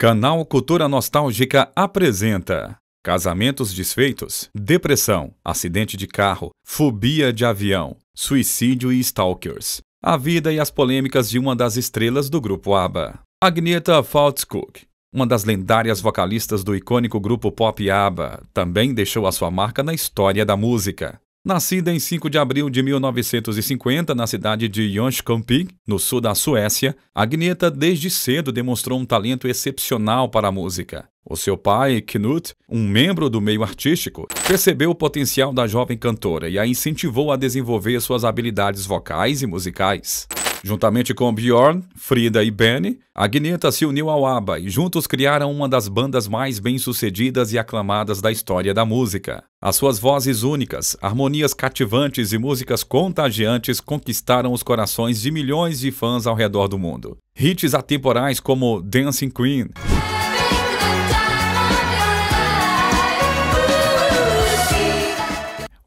Canal Cultura Nostálgica apresenta Casamentos desfeitos, depressão, acidente de carro, fobia de avião, suicídio e stalkers. A vida e as polêmicas de uma das estrelas do grupo ABBA. Agneta Faltskog, uma das lendárias vocalistas do icônico grupo pop ABBA, também deixou a sua marca na história da música. Nascida em 5 de abril de 1950 na cidade de Jönköping, no sul da Suécia, Agneta desde cedo demonstrou um talento excepcional para a música. O seu pai, Knut, um membro do meio artístico, percebeu o potencial da jovem cantora e a incentivou a desenvolver suas habilidades vocais e musicais. Juntamente com Bjorn, Frida e Benny, Agneta se uniu ao ABBA e juntos criaram uma das bandas mais bem-sucedidas e aclamadas da história da música. As suas vozes únicas, harmonias cativantes e músicas contagiantes conquistaram os corações de milhões de fãs ao redor do mundo. Hits atemporais como Dancing Queen.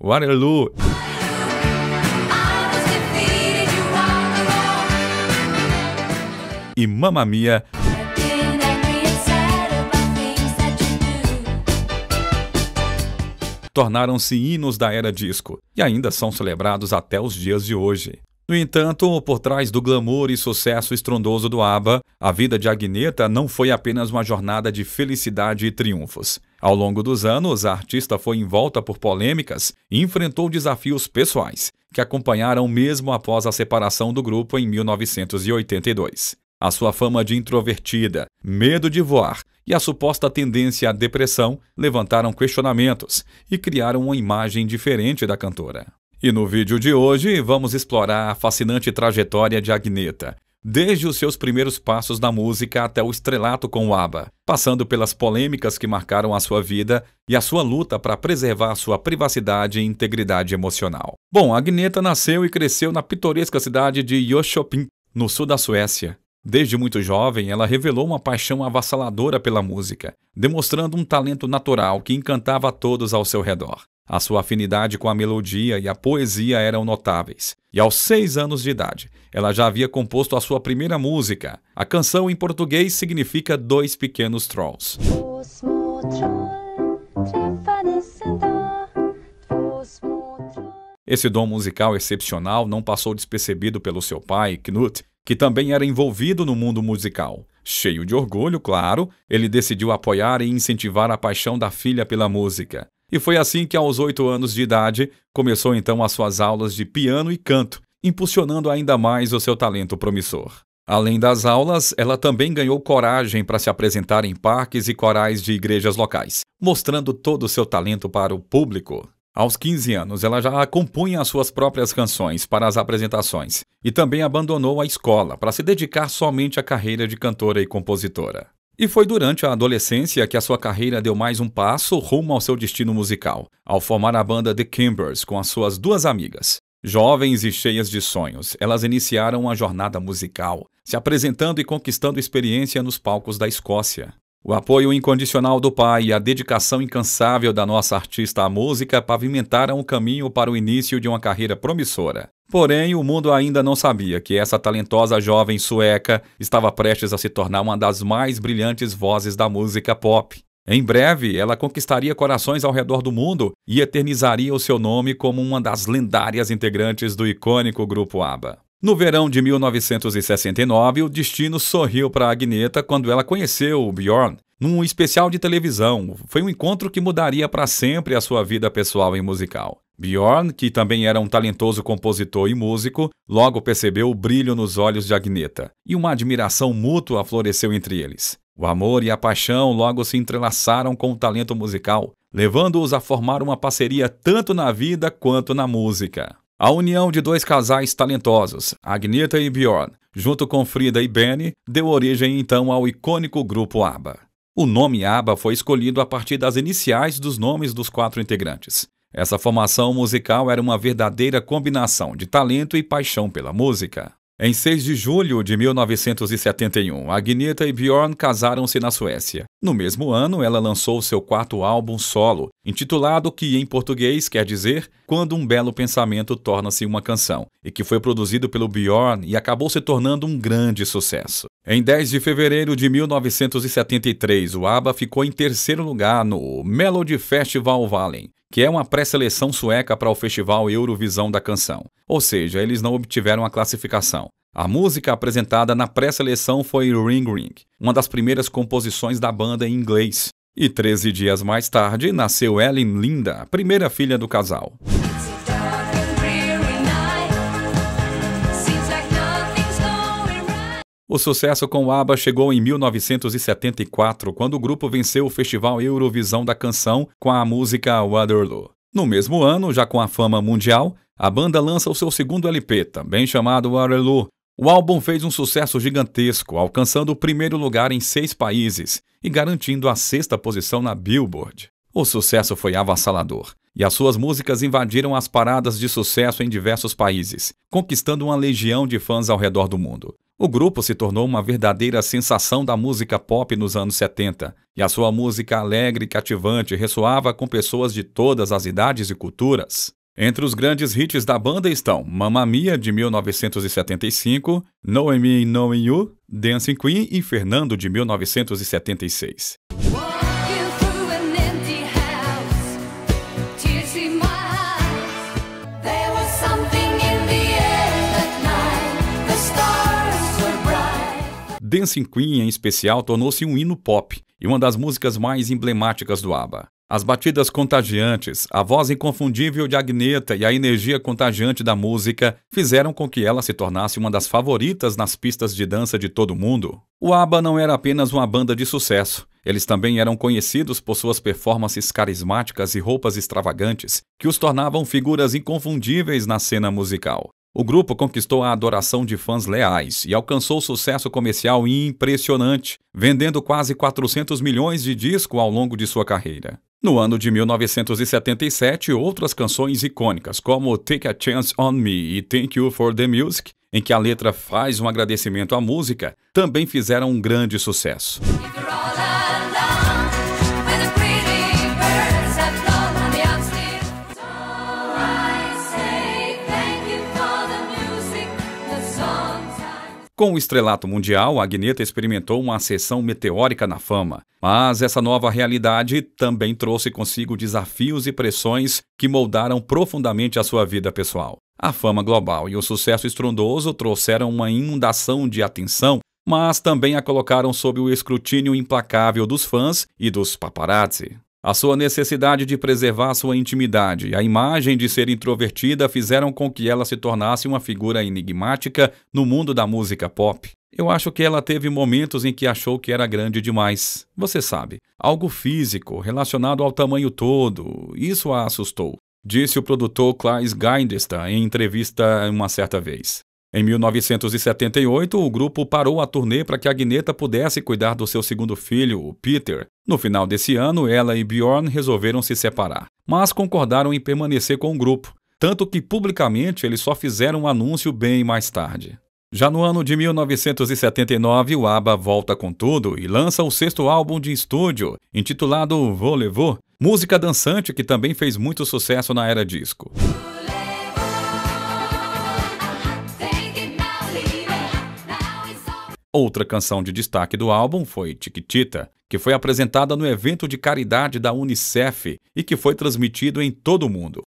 Waterloo. e Mamma Mia. Tornaram-se hinos da era disco e ainda são celebrados até os dias de hoje. No entanto, por trás do glamour e sucesso estrondoso do ABBA, a vida de Agneta não foi apenas uma jornada de felicidade e triunfos. Ao longo dos anos, a artista foi envolta por polêmicas e enfrentou desafios pessoais, que acompanharam mesmo após a separação do grupo em 1982 a sua fama de introvertida, medo de voar e a suposta tendência à depressão levantaram questionamentos e criaram uma imagem diferente da cantora. E no vídeo de hoje vamos explorar a fascinante trajetória de Agneta, desde os seus primeiros passos na música até o estrelato com o ABBA, passando pelas polêmicas que marcaram a sua vida e a sua luta para preservar sua privacidade e integridade emocional. Bom, Agneta nasceu e cresceu na pitoresca cidade de Jönköping, no sul da Suécia, Desde muito jovem, ela revelou uma paixão avassaladora pela música, demonstrando um talento natural que encantava a todos ao seu redor. A sua afinidade com a melodia e a poesia eram notáveis, e aos seis anos de idade, ela já havia composto a sua primeira música. A canção em português significa Dois Pequenos Trolls. Esse dom musical excepcional não passou despercebido pelo seu pai, Knut, que também era envolvido no mundo musical. Cheio de orgulho, claro, ele decidiu apoiar e incentivar a paixão da filha pela música. E foi assim que, aos oito anos de idade, começou então as suas aulas de piano e canto, impulsionando ainda mais o seu talento promissor. Além das aulas, ela também ganhou coragem para se apresentar em parques e corais de igrejas locais, mostrando todo o seu talento para o público. Aos 15 anos, ela já compunha as suas próprias canções para as apresentações e também abandonou a escola para se dedicar somente à carreira de cantora e compositora. E foi durante a adolescência que a sua carreira deu mais um passo rumo ao seu destino musical, ao formar a banda The Kimbers com as suas duas amigas. Jovens e cheias de sonhos, elas iniciaram uma jornada musical, se apresentando e conquistando experiência nos palcos da Escócia. O apoio incondicional do pai e a dedicação incansável da nossa artista à música pavimentaram o caminho para o início de uma carreira promissora. Porém, o mundo ainda não sabia que essa talentosa jovem sueca estava prestes a se tornar uma das mais brilhantes vozes da música pop. Em breve, ela conquistaria corações ao redor do mundo e eternizaria o seu nome como uma das lendárias integrantes do icônico grupo ABBA. No verão de 1969, o destino sorriu para Agneta quando ela conheceu o Bjorn num especial de televisão. Foi um encontro que mudaria para sempre a sua vida pessoal e musical. Bjorn, que também era um talentoso compositor e músico, logo percebeu o brilho nos olhos de Agneta, e uma admiração mútua floresceu entre eles. O amor e a paixão logo se entrelaçaram com o talento musical, levando-os a formar uma parceria tanto na vida quanto na música. A união de dois casais talentosos, Agneta e Bjorn, junto com Frida e Benny, deu origem então ao icônico grupo ABBA. O nome ABBA foi escolhido a partir das iniciais dos nomes dos quatro integrantes. Essa formação musical era uma verdadeira combinação de talento e paixão pela música. Em 6 de julho de 1971, Agneta e Bjorn casaram-se na Suécia. No mesmo ano, ela lançou seu quarto álbum solo, intitulado que em português quer dizer Quando um belo pensamento torna-se uma canção, e que foi produzido pelo Bjorn e acabou se tornando um grande sucesso. Em 10 de fevereiro de 1973, o ABBA ficou em terceiro lugar no Melody Festival Valen que é uma pré-seleção sueca para o Festival Eurovisão da Canção. Ou seja, eles não obtiveram a classificação. A música apresentada na pré-seleção foi Ring Ring, uma das primeiras composições da banda em inglês. E 13 dias mais tarde nasceu Ellen Linda, primeira filha do casal. O sucesso com o ABBA chegou em 1974, quando o grupo venceu o Festival Eurovisão da Canção com a música Waterloo. No mesmo ano, já com a fama mundial, a banda lança o seu segundo LP, também chamado Waterloo. O álbum fez um sucesso gigantesco, alcançando o primeiro lugar em seis países e garantindo a sexta posição na Billboard. O sucesso foi avassalador e as suas músicas invadiram as paradas de sucesso em diversos países, conquistando uma legião de fãs ao redor do mundo. O grupo se tornou uma verdadeira sensação da música pop nos anos 70, e a sua música alegre e cativante ressoava com pessoas de todas as idades e culturas. Entre os grandes hits da banda estão Mamma Mia, de 1975, "No Me, Knowing You, Dancing Queen e Fernando, de 1976. Dancing Queen, em especial, tornou-se um hino pop e uma das músicas mais emblemáticas do ABBA. As batidas contagiantes, a voz inconfundível de Agneta e a energia contagiante da música fizeram com que ela se tornasse uma das favoritas nas pistas de dança de todo o mundo. O ABBA não era apenas uma banda de sucesso, eles também eram conhecidos por suas performances carismáticas e roupas extravagantes, que os tornavam figuras inconfundíveis na cena musical. O grupo conquistou a adoração de fãs leais e alcançou sucesso comercial impressionante, vendendo quase 400 milhões de discos ao longo de sua carreira. No ano de 1977, outras canções icônicas, como Take a Chance on Me e Thank You for the Music, em que a letra faz um agradecimento à música, também fizeram um grande sucesso. Com o estrelato mundial, Agneta experimentou uma ascensão meteórica na fama, mas essa nova realidade também trouxe consigo desafios e pressões que moldaram profundamente a sua vida pessoal. A fama global e o sucesso estrondoso trouxeram uma inundação de atenção, mas também a colocaram sob o escrutínio implacável dos fãs e dos paparazzi. A sua necessidade de preservar sua intimidade e a imagem de ser introvertida fizeram com que ela se tornasse uma figura enigmática no mundo da música pop. Eu acho que ela teve momentos em que achou que era grande demais. Você sabe, algo físico, relacionado ao tamanho todo. Isso a assustou, disse o produtor Klaus Geindester em entrevista uma certa vez. Em 1978, o grupo parou a turnê para que Agneta pudesse cuidar do seu segundo filho, o Peter. No final desse ano, ela e Bjorn resolveram se separar, mas concordaram em permanecer com o grupo, tanto que publicamente eles só fizeram um anúncio bem mais tarde. Já no ano de 1979, o ABBA volta com tudo e lança o sexto álbum de estúdio, intitulado Vou Levou, música dançante que também fez muito sucesso na era disco. Outra canção de destaque do álbum foi Tiquitita, que foi apresentada no evento de caridade da Unicef e que foi transmitido em todo o mundo.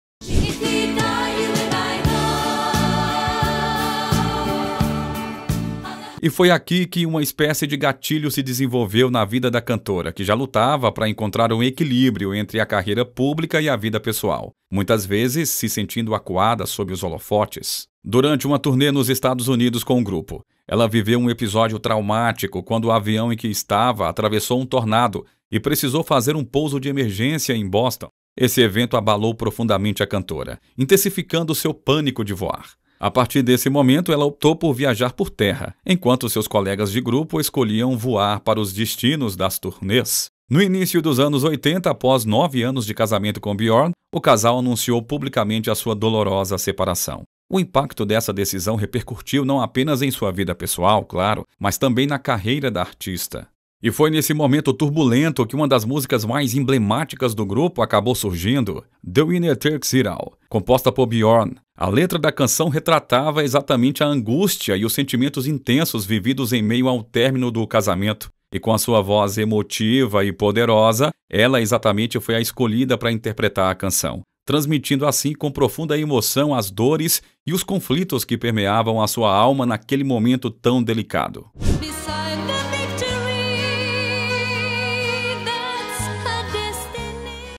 E foi aqui que uma espécie de gatilho se desenvolveu na vida da cantora, que já lutava para encontrar um equilíbrio entre a carreira pública e a vida pessoal, muitas vezes se sentindo acuada sob os holofotes. Durante uma turnê nos Estados Unidos com o grupo, ela viveu um episódio traumático quando o avião em que estava atravessou um tornado e precisou fazer um pouso de emergência em Boston. Esse evento abalou profundamente a cantora, intensificando seu pânico de voar. A partir desse momento, ela optou por viajar por terra, enquanto seus colegas de grupo escolhiam voar para os destinos das turnês. No início dos anos 80, após nove anos de casamento com Bjorn, o casal anunciou publicamente a sua dolorosa separação. O impacto dessa decisão repercutiu não apenas em sua vida pessoal, claro, mas também na carreira da artista. E foi nesse momento turbulento que uma das músicas mais emblemáticas do grupo acabou surgindo, The Winner Takes It All, composta por Bjorn. A letra da canção retratava exatamente a angústia e os sentimentos intensos vividos em meio ao término do casamento. E com a sua voz emotiva e poderosa, ela exatamente foi a escolhida para interpretar a canção, transmitindo assim com profunda emoção as dores e os conflitos que permeavam a sua alma naquele momento tão delicado. Beside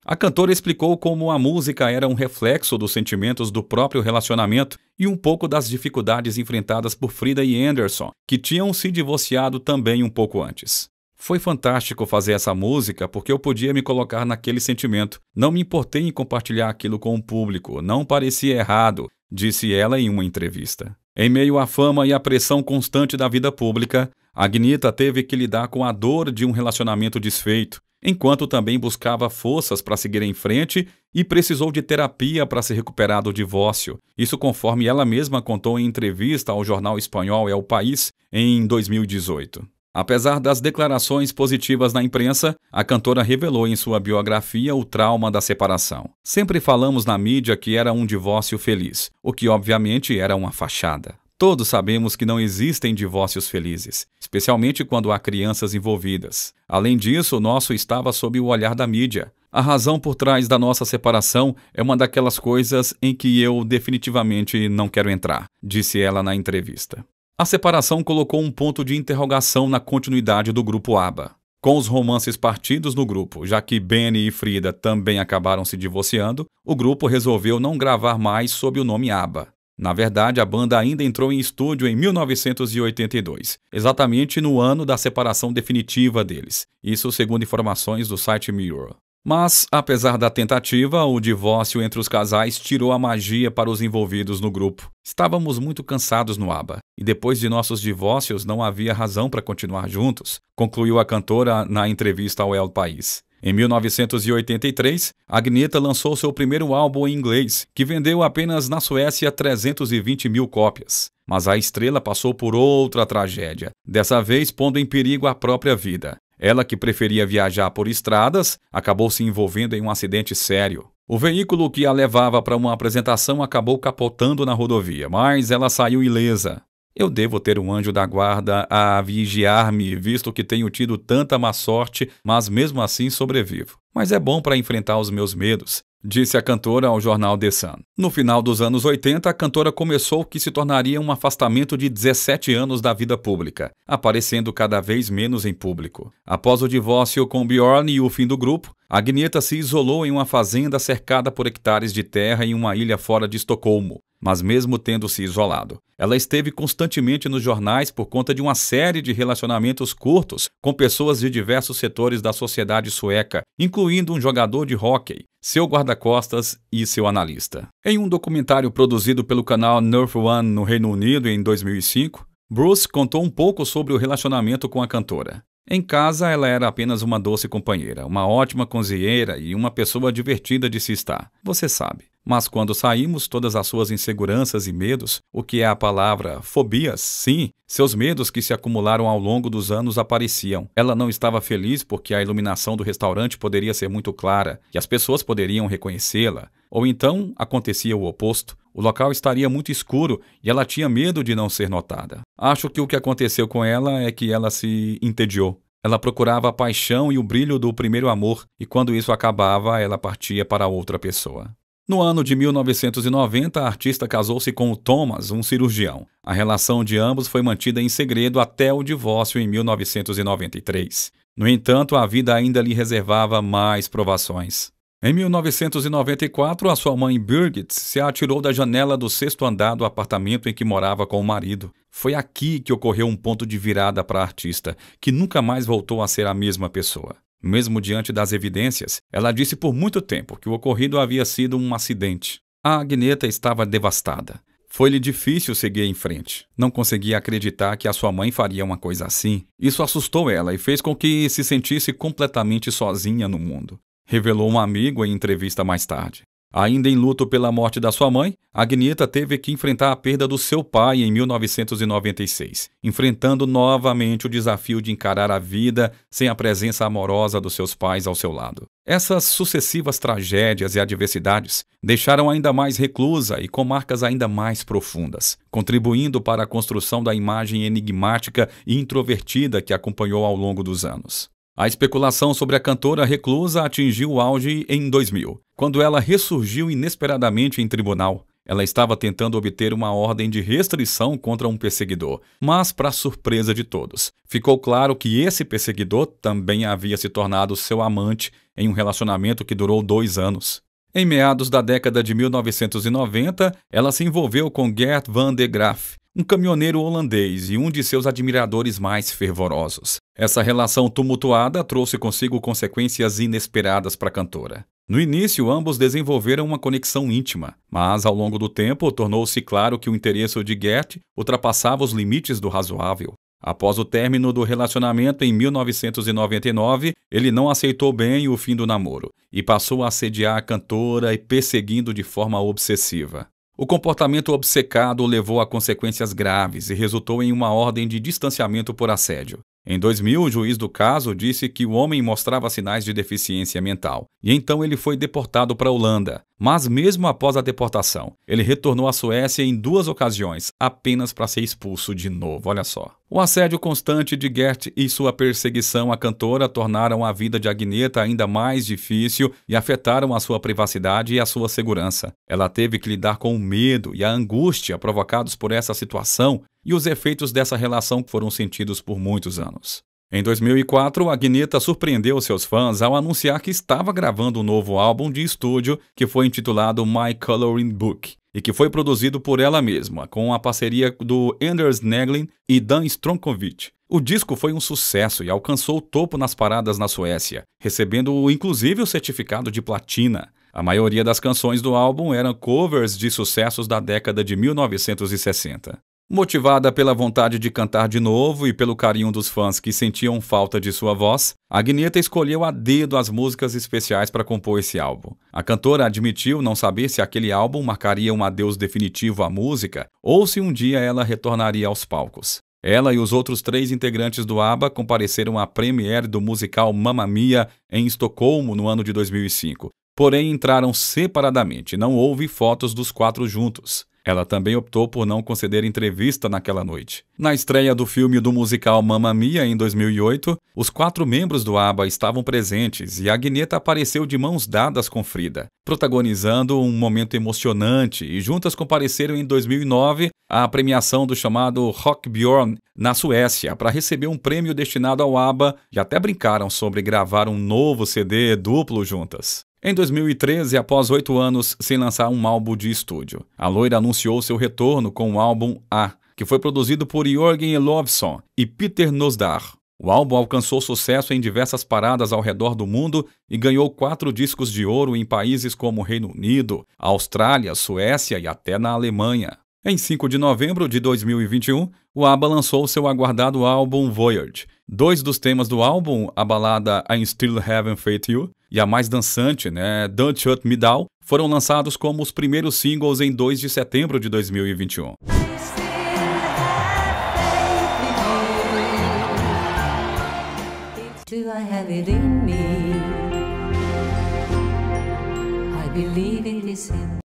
A cantora explicou como a música era um reflexo dos sentimentos do próprio relacionamento e um pouco das dificuldades enfrentadas por Frida e Anderson, que tinham se divorciado também um pouco antes. Foi fantástico fazer essa música porque eu podia me colocar naquele sentimento. Não me importei em compartilhar aquilo com o público, não parecia errado, disse ela em uma entrevista. Em meio à fama e à pressão constante da vida pública, Agnita teve que lidar com a dor de um relacionamento desfeito, enquanto também buscava forças para seguir em frente e precisou de terapia para se recuperar do divórcio. Isso conforme ela mesma contou em entrevista ao jornal espanhol El País em 2018. Apesar das declarações positivas na imprensa, a cantora revelou em sua biografia o trauma da separação. Sempre falamos na mídia que era um divórcio feliz, o que obviamente era uma fachada. Todos sabemos que não existem divórcios felizes especialmente quando há crianças envolvidas. Além disso, o nosso estava sob o olhar da mídia. A razão por trás da nossa separação é uma daquelas coisas em que eu definitivamente não quero entrar, disse ela na entrevista. A separação colocou um ponto de interrogação na continuidade do grupo ABBA. Com os romances partidos no grupo, já que Benny e Frida também acabaram se divorciando, o grupo resolveu não gravar mais sob o nome ABBA. Na verdade, a banda ainda entrou em estúdio em 1982, exatamente no ano da separação definitiva deles, isso segundo informações do site Mirror. Mas, apesar da tentativa, o divórcio entre os casais tirou a magia para os envolvidos no grupo. Estávamos muito cansados no ABBA, e depois de nossos divórcios não havia razão para continuar juntos, concluiu a cantora na entrevista ao El País. Em 1983, Agneta lançou seu primeiro álbum em inglês, que vendeu apenas na Suécia 320 mil cópias. Mas a estrela passou por outra tragédia, dessa vez pondo em perigo a própria vida. Ela, que preferia viajar por estradas, acabou se envolvendo em um acidente sério. O veículo que a levava para uma apresentação acabou capotando na rodovia, mas ela saiu ilesa. Eu devo ter um anjo da guarda a vigiar-me, visto que tenho tido tanta má sorte, mas mesmo assim sobrevivo. Mas é bom para enfrentar os meus medos, disse a cantora ao jornal The Sun. No final dos anos 80, a cantora começou o que se tornaria um afastamento de 17 anos da vida pública, aparecendo cada vez menos em público. Após o divórcio com Bjorn e o fim do grupo, Agneta se isolou em uma fazenda cercada por hectares de terra em uma ilha fora de Estocolmo, mas, mesmo tendo se isolado, ela esteve constantemente nos jornais por conta de uma série de relacionamentos curtos com pessoas de diversos setores da sociedade sueca, incluindo um jogador de hóquei, seu guarda-costas e seu analista. Em um documentário produzido pelo canal North One no Reino Unido em 2005, Bruce contou um pouco sobre o relacionamento com a cantora. Em casa, ela era apenas uma doce companheira, uma ótima cozinheira e uma pessoa divertida de se estar. Você sabe. Mas quando saímos, todas as suas inseguranças e medos, o que é a palavra fobias, sim, seus medos que se acumularam ao longo dos anos apareciam. Ela não estava feliz porque a iluminação do restaurante poderia ser muito clara e as pessoas poderiam reconhecê-la. Ou então acontecia o oposto, o local estaria muito escuro e ela tinha medo de não ser notada. Acho que o que aconteceu com ela é que ela se entediou. Ela procurava a paixão e o brilho do primeiro amor, e quando isso acabava, ela partia para outra pessoa. No ano de 1990, a artista casou-se com o Thomas, um cirurgião. A relação de ambos foi mantida em segredo até o divórcio em 1993. No entanto, a vida ainda lhe reservava mais provações. Em 1994, a sua mãe Birgit se atirou da janela do sexto andar do apartamento em que morava com o marido. Foi aqui que ocorreu um ponto de virada para a artista, que nunca mais voltou a ser a mesma pessoa. Mesmo diante das evidências, ela disse por muito tempo que o ocorrido havia sido um acidente. A Agneta estava devastada. Foi-lhe difícil seguir em frente. Não conseguia acreditar que a sua mãe faria uma coisa assim. Isso assustou ela e fez com que se sentisse completamente sozinha no mundo. Revelou um amigo em entrevista mais tarde. Ainda em luto pela morte da sua mãe, Agneta teve que enfrentar a perda do seu pai em 1996, enfrentando novamente o desafio de encarar a vida sem a presença amorosa dos seus pais ao seu lado. Essas sucessivas tragédias e adversidades deixaram ainda mais reclusa e com marcas ainda mais profundas, contribuindo para a construção da imagem enigmática e introvertida que acompanhou ao longo dos anos. A especulação sobre a cantora reclusa atingiu o auge em 2000, quando ela ressurgiu inesperadamente em tribunal. Ela estava tentando obter uma ordem de restrição contra um perseguidor, mas, para surpresa de todos, ficou claro que esse perseguidor também havia se tornado seu amante em um relacionamento que durou dois anos. Em meados da década de 1990, ela se envolveu com Gert van de Graaf, um caminhoneiro holandês e um de seus admiradores mais fervorosos. Essa relação tumultuada trouxe consigo consequências inesperadas para a cantora. No início, ambos desenvolveram uma conexão íntima, mas ao longo do tempo tornou-se claro que o interesse de Gert ultrapassava os limites do razoável. Após o término do relacionamento em 1999, ele não aceitou bem o fim do namoro e passou a assediar a cantora e perseguindo de forma obsessiva. O comportamento obcecado levou a consequências graves e resultou em uma ordem de distanciamento por assédio. Em 2000, o juiz do caso disse que o homem mostrava sinais de deficiência mental, e então ele foi deportado para a Holanda mas mesmo após a deportação, ele retornou à Suécia em duas ocasiões, apenas para ser expulso de novo. Olha só. O assédio constante de Gert e sua perseguição à cantora tornaram a vida de Agneta ainda mais difícil e afetaram a sua privacidade e a sua segurança. Ela teve que lidar com o medo e a angústia provocados por essa situação e os efeitos dessa relação foram sentidos por muitos anos. Em 2004, a Guineta surpreendeu seus fãs ao anunciar que estava gravando um novo álbum de estúdio que foi intitulado My Coloring Book e que foi produzido por ela mesma, com a parceria do Anders Neglin e Dan Stronkovic. O disco foi um sucesso e alcançou o topo nas paradas na Suécia, recebendo inclusive o certificado de platina. A maioria das canções do álbum eram covers de sucessos da década de 1960. Motivada pela vontade de cantar de novo e pelo carinho dos fãs que sentiam falta de sua voz, Agneta escolheu a dedo as músicas especiais para compor esse álbum. A cantora admitiu não saber se aquele álbum marcaria um adeus definitivo à música ou se um dia ela retornaria aos palcos. Ela e os outros três integrantes do ABBA compareceram à premiere do musical Mamma Mia em Estocolmo no ano de 2005, porém entraram separadamente, não houve fotos dos quatro juntos. Ela também optou por não conceder entrevista naquela noite. Na estreia do filme do musical Mamma Mia em 2008, os quatro membros do ABBA estavam presentes e Agneta apareceu de mãos dadas com Frida, protagonizando um momento emocionante e juntas compareceram em 2009 à premiação do chamado Rock Bjorn na Suécia para receber um prêmio destinado ao ABBA e até brincaram sobre gravar um novo CD duplo juntas. Em 2013, após oito anos sem lançar um álbum de estúdio, a loira anunciou seu retorno com o álbum A, que foi produzido por Jorgen Elofsson e Peter Nosdar. O álbum alcançou sucesso em diversas paradas ao redor do mundo e ganhou quatro discos de ouro em países como Reino Unido, Austrália, Suécia e até na Alemanha. Em 5 de novembro de 2021, o ABBA lançou seu aguardado álbum Voyage. Dois dos temas do álbum, a balada I Still Haven't Faith You e a mais dançante, né, Don't Shut Me Down, foram lançados como os primeiros singles em 2 de setembro de 2021.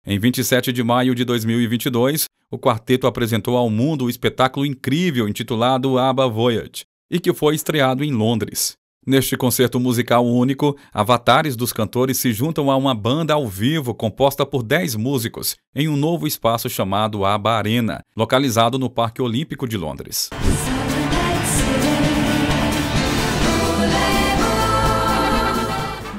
Em 27 de maio de 2022, o quarteto apresentou ao mundo o espetáculo incrível intitulado ABBA Voyage, e que foi estreado em Londres. Neste concerto musical único, avatares dos cantores se juntam a uma banda ao vivo composta por 10 músicos em um novo espaço chamado ABBA Arena, localizado no Parque Olímpico de Londres.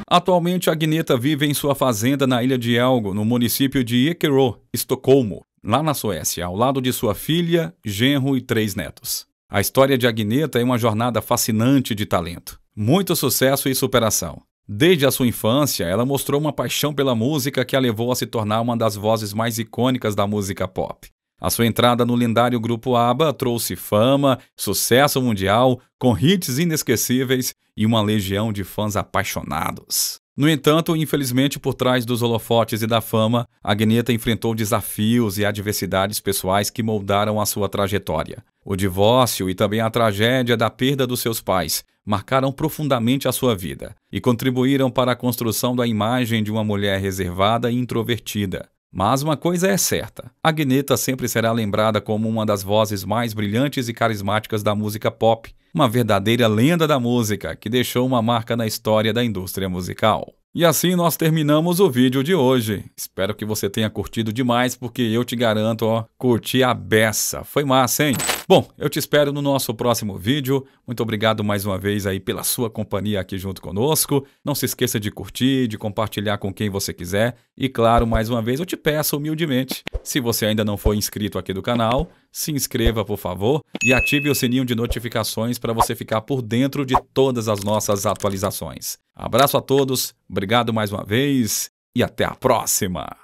Atualmente, Agneta vive em sua fazenda na ilha de Elgo, no município de Ekerö, Estocolmo, lá na Suécia, ao lado de sua filha, genro e três netos. A história de Agneta é uma jornada fascinante de talento, muito sucesso e superação. Desde a sua infância, ela mostrou uma paixão pela música que a levou a se tornar uma das vozes mais icônicas da música pop. A sua entrada no lendário grupo ABBA trouxe fama, sucesso mundial, com hits inesquecíveis e uma legião de fãs apaixonados. No entanto, infelizmente, por trás dos holofotes e da fama, Agneta enfrentou desafios e adversidades pessoais que moldaram a sua trajetória. O divórcio e também a tragédia da perda dos seus pais marcaram profundamente a sua vida e contribuíram para a construção da imagem de uma mulher reservada e introvertida. Mas uma coisa é certa: Agneta sempre será lembrada como uma das vozes mais brilhantes e carismáticas da música pop, uma verdadeira lenda da música que deixou uma marca na história da indústria musical. E assim nós terminamos o vídeo de hoje. Espero que você tenha curtido demais, porque eu te garanto, ó, curti a beça. Foi massa, hein? Bom, eu te espero no nosso próximo vídeo. Muito obrigado mais uma vez aí pela sua companhia aqui junto conosco. Não se esqueça de curtir, de compartilhar com quem você quiser. E claro, mais uma vez eu te peço humildemente, se você ainda não for inscrito aqui do canal, se inscreva, por favor, e ative o sininho de notificações para você ficar por dentro de todas as nossas atualizações. Abraço a todos, obrigado mais uma vez e até a próxima!